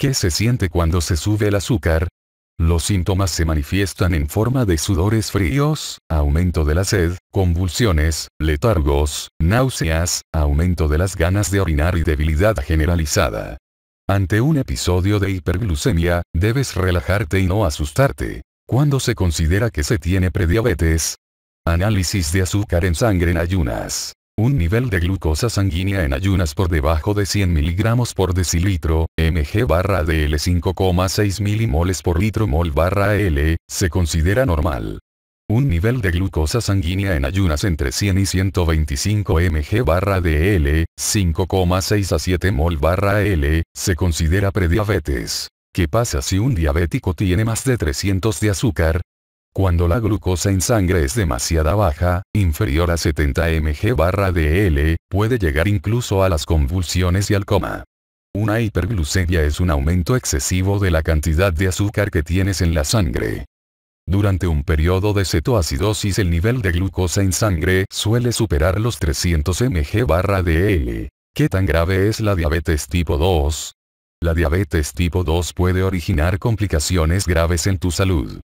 ¿Qué se siente cuando se sube el azúcar? Los síntomas se manifiestan en forma de sudores fríos, aumento de la sed, convulsiones, letargos, náuseas, aumento de las ganas de orinar y debilidad generalizada. Ante un episodio de hiperglucemia, debes relajarte y no asustarte. ¿Cuándo se considera que se tiene prediabetes? Análisis de azúcar en sangre en ayunas un nivel de glucosa sanguínea en ayunas por debajo de 100 miligramos por decilitro, mg barra DL 5,6 milimoles por litro mol barra L, se considera normal. Un nivel de glucosa sanguínea en ayunas entre 100 y 125 mg barra DL, 5,6 a 7 mol barra L, se considera prediabetes. ¿Qué pasa si un diabético tiene más de 300 de azúcar? Cuando la glucosa en sangre es demasiada baja, inferior a 70 mg barra DL, puede llegar incluso a las convulsiones y al coma. Una hiperglucemia es un aumento excesivo de la cantidad de azúcar que tienes en la sangre. Durante un periodo de cetoacidosis el nivel de glucosa en sangre suele superar los 300 mg barra DL. ¿Qué tan grave es la diabetes tipo 2? La diabetes tipo 2 puede originar complicaciones graves en tu salud.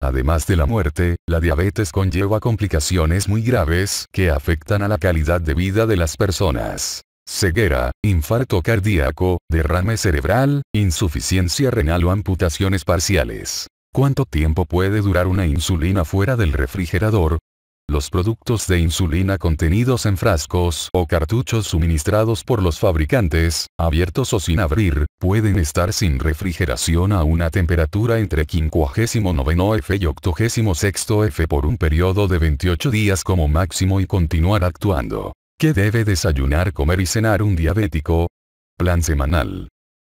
Además de la muerte, la diabetes conlleva complicaciones muy graves que afectan a la calidad de vida de las personas. Ceguera, infarto cardíaco, derrame cerebral, insuficiencia renal o amputaciones parciales. ¿Cuánto tiempo puede durar una insulina fuera del refrigerador? Los productos de insulina contenidos en frascos o cartuchos suministrados por los fabricantes, abiertos o sin abrir, pueden estar sin refrigeración a una temperatura entre 59 F y 86 F por un periodo de 28 días como máximo y continuar actuando. ¿Qué debe desayunar, comer y cenar un diabético? Plan semanal.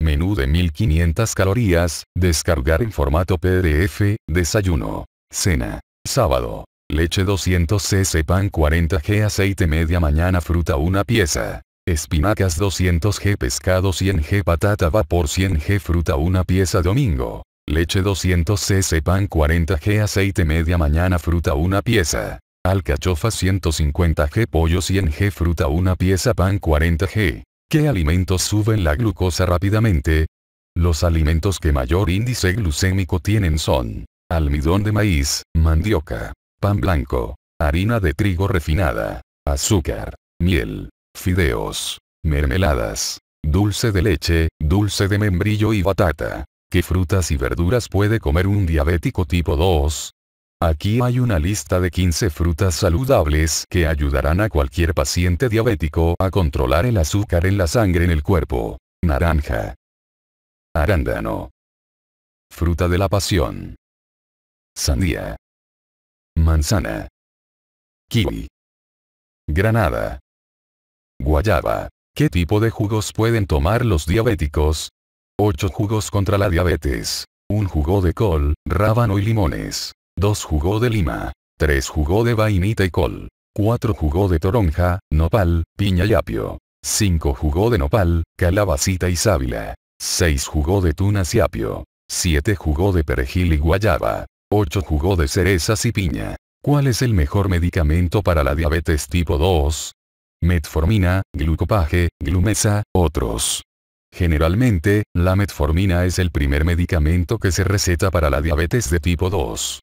Menú de 1500 calorías, descargar en formato PDF, desayuno. Cena. Sábado leche 200 cc pan 40 g aceite media mañana fruta una pieza. Espinacas 200 g pescado 100 g patata vapor 100 g fruta una pieza domingo. Leche 200 cc pan 40 g aceite media mañana fruta una pieza. Alcachofa 150 g pollo 100 g fruta una pieza pan 40 g. ¿Qué alimentos suben la glucosa rápidamente? Los alimentos que mayor índice glucémico tienen son almidón de maíz, mandioca, pan blanco, harina de trigo refinada, azúcar, miel, fideos, mermeladas, dulce de leche, dulce de membrillo y batata. ¿Qué frutas y verduras puede comer un diabético tipo 2? Aquí hay una lista de 15 frutas saludables que ayudarán a cualquier paciente diabético a controlar el azúcar en la sangre en el cuerpo. Naranja. Arándano. Fruta de la pasión. Sandía. Manzana. Kiwi. Granada. Guayaba. ¿Qué tipo de jugos pueden tomar los diabéticos? 8 jugos contra la diabetes. 1 jugo de col, rábano y limones. 2 jugo de lima. 3 jugo de vainita y col. 4 jugo de toronja, nopal, piña y apio. 5 jugo de nopal, calabacita y sábila. 6 jugo de tunas y apio. 7 jugó de perejil y guayaba. 8. Jugo de cerezas y piña. ¿Cuál es el mejor medicamento para la diabetes tipo 2? Metformina, glucopaje, glumesa, otros. Generalmente, la metformina es el primer medicamento que se receta para la diabetes de tipo 2.